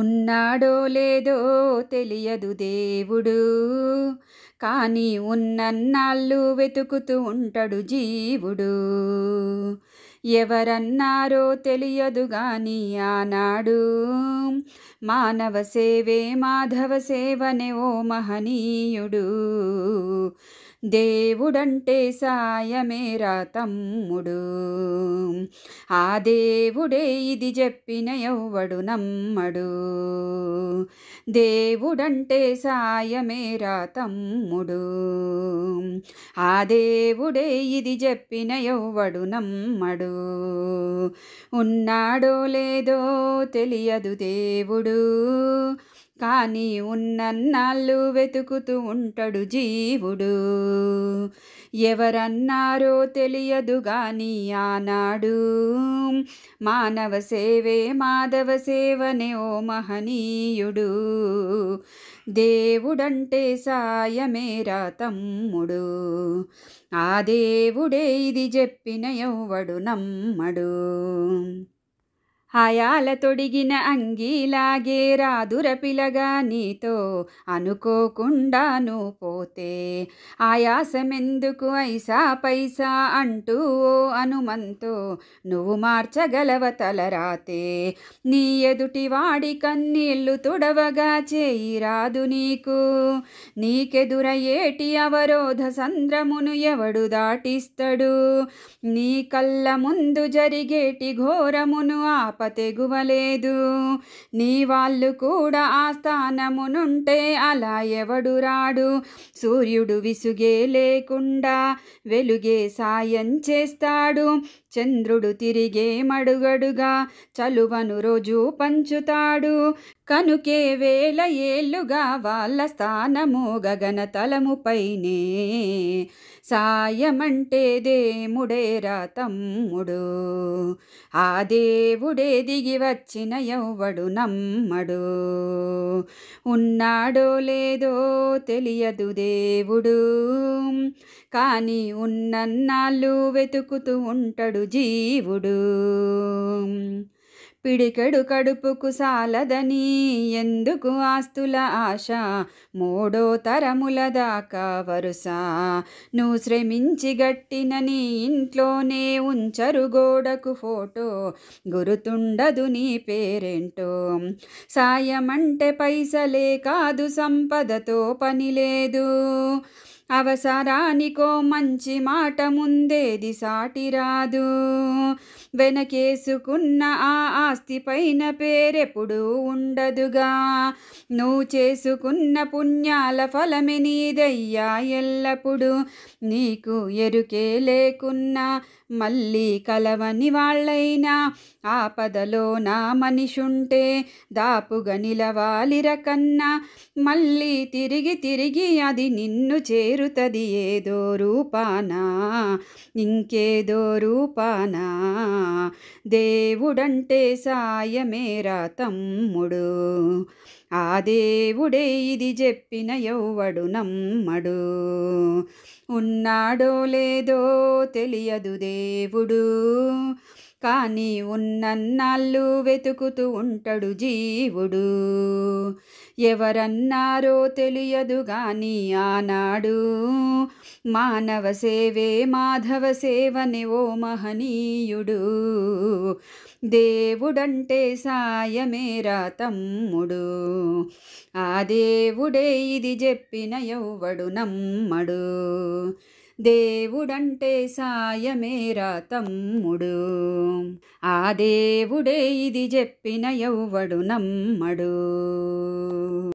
ఉన్నాడో లేదో తెలియదు దేవుడు కానీ ఉన్నన్నాళ్ళు వెతుకుతూ ఉంటాడు జీవుడు ఎవరన్నారో తెలియదు గాని ఆనాడు మానవ సేవే మాధవ సేవనే ఓ మహనీయుడు దేవుడంటే సాయమేరా తమ్ముడు ఆ దేవుడే ఇది చెప్పిన ఎవ్వడు నమ్మడు దేవుడంటే సాయమేరా తమ్ముడు ఆ దేవుడే ఇది చెప్పిన ఎవ్వడు నమ్మడు ఉన్నాడో లేదో తెలియదు దేవుడు కానీ ఉన్నన్నాళ్ళు వెతుకుతూ ఉంటాడు జీవుడు ఎవరన్నారో తెలియదు గాని ఆనాడు మానవ సేవే మాధవ సేవనే ఓ మహనీయుడు దేవుడంటే సాయమేరా తమ్ముడు ఆ దేవుడే ఇది చెప్పిన ఎవ్వడు నమ్మడు హయాల తొడిగిన అంగీలాగే రాదుర పిలగా నీతో నువ్వు పోతే ఆయాసమెందుకు ఐసా పైసా అంటూ ఓ అనుమంతో నువ్వు మార్చగలవ తలరాతే నీ ఎదుటి వాడి కన్నీళ్లు తుడవగా చేయి రాదు నీకు నీకెదురయేటి అవరోధ సంద్రమును ఎవడు దాటిస్తాడు నీ కళ్ళ ముందు జరిగేటి ఘోరమును ఆప తెగువలేదు నీ వాళ్ళు కూడా ఆ స్థానమునుంటే అలా ఎవడు రాడు సూర్యుడు విసుగే లేకుండా వెలుగే సాయం చేస్తాడు చంద్రుడు తిరిగే మడుగడుగా చలువను రోజు పంచుతాడు కనుకే వేల ఏళ్ళుగా వాళ్ళ స్థానము గగన తలముపైనే సాయమంటే దేముడేరా తమ్ముడు ఆ దేవుడే దిగి వచ్చిన ఎవ్వడు నమ్మడు ఉన్నాడో లేదో తెలియదు దేవుడు కానీ ఉన్నన్నాళ్ళు వెతుకుతూ ఉంటాడు జీవుడు పిడికెడు కడుపుకు సాలదని ఎందుకు ఆస్తుల ఆశ మూడో తరముల దాకా వరుస నువ్వు శ్రమించి గట్టిన నీ ఇంట్లోనే ఉంచరు గోడకు ఫోటో గురుతుండదు నీ పేరేంటో సాయమంటే పైసలే కాదు సంపదతో పని లేదు అవసరానికో మంచి మాట ముందేది సాటి రాదు వెనకేసుకున్న ఆ ఆస్తి పైన పేరెప్పుడు ఉండదుగా నువ్వు చేసుకున్న పుణ్యాల ఫలమే నీదయ్యా ఎల్లప్పుడూ నీకు ఎరుకే లేకున్నా మళ్ళీ కలవని వాళ్ళైనా ఆపదలో నా మనిషుంటే దాపుగా నిలవాలిర కన్నా మళ్ళీ తిరిగి తిరిగి అది నిన్ను చేరుతది ఏదో రూపానా ఇంకేదో రూపానా దేవుడంటే సాయమేరా తమ్ముడు ఆ దేవుడే ఇది చెప్పిన యౌవడు నమ్మడు ఉన్నాడో లేదో తెలియదు దేవుడు కానీ ఉన్నన్నాళ్ళు వెతుకుతూ ఉంటాడు జీవుడు ఎవరన్నారో తెలియదు గాని ఆనాడు మానవ సేవే మాధవ సేవనే ఓ మహనీయుడు దేవుడంటే సాయమేరా తమ్ముడు ఆ దేవుడే ఇది చెప్పిన ఎవ్వడు నమ్మడు దేవుడంటే సాయమే తమ్ముడు ఆ దేవుడే ఇది చెప్పిన ఎవ్వడు నమ్మడు